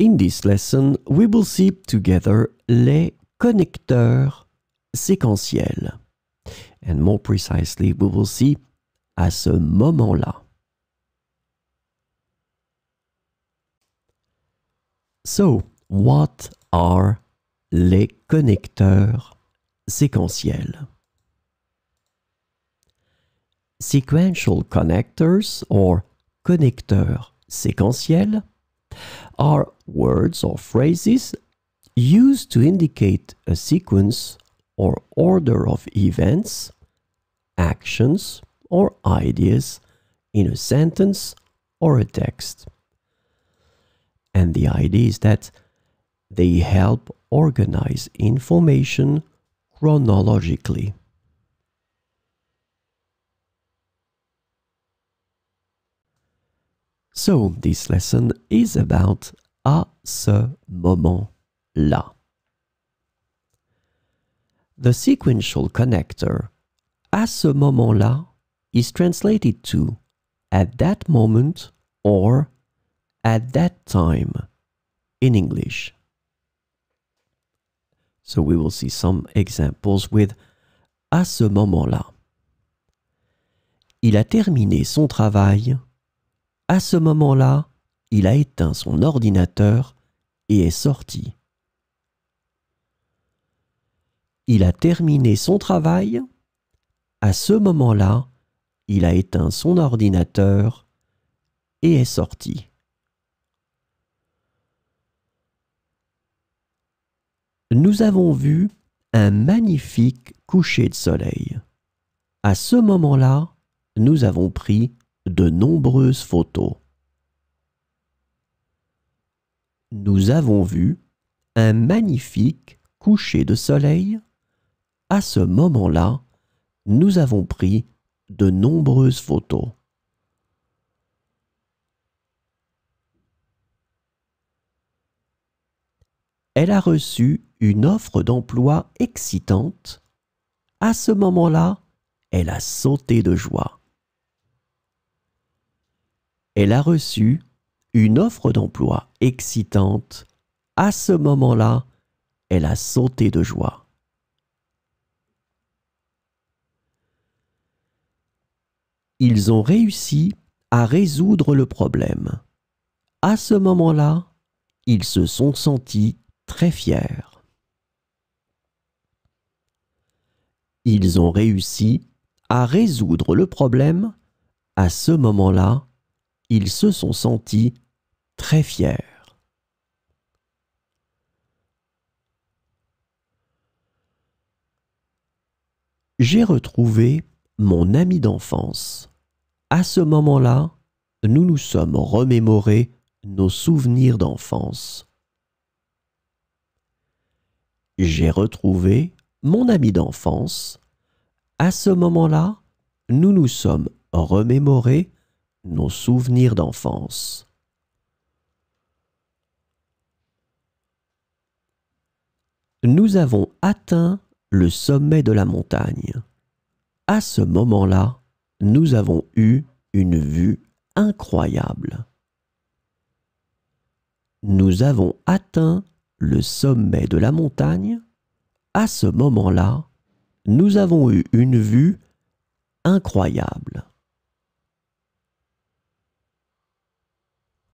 In this lesson, we will see together les connecteurs séquentiels. And more precisely, we will see à ce moment-là. So, what are les connecteurs séquentiels? Sequential connectors or connecteurs séquentiels are words or phrases used to indicate a sequence or order of events, actions, or ideas in a sentence or a text. And the idea is that they help organize information chronologically. So this lesson is about à ce moment-là. The sequential connector à ce moment-là is translated to at that moment or at that time in English. So we will see some examples with à ce moment-là. Il a terminé son travail À ce moment-là, il a éteint son ordinateur et est sorti. Il a terminé son travail. À ce moment-là, il a éteint son ordinateur et est sorti. Nous avons vu un magnifique coucher de soleil. À ce moment-là, nous avons pris de nombreuses photos. Nous avons vu un magnifique coucher de soleil. À ce moment-là, nous avons pris de nombreuses photos. Elle a reçu une offre d'emploi excitante. À ce moment-là, elle a sauté de joie elle a reçu une offre d'emploi excitante. À ce moment-là, elle a sauté de joie. Ils ont réussi à résoudre le problème. À ce moment-là, ils se sont sentis très fiers. Ils ont réussi à résoudre le problème. À ce moment-là, ils se sont sentis très fiers. J'ai retrouvé mon ami d'enfance. À ce moment-là, nous nous sommes remémorés nos souvenirs d'enfance. J'ai retrouvé mon ami d'enfance. À ce moment-là, nous nous sommes remémorés nos souvenirs d'enfance. Nous avons atteint le sommet de la montagne. À ce moment-là, nous avons eu une vue incroyable. Nous avons atteint le sommet de la montagne. À ce moment-là, nous avons eu une vue incroyable.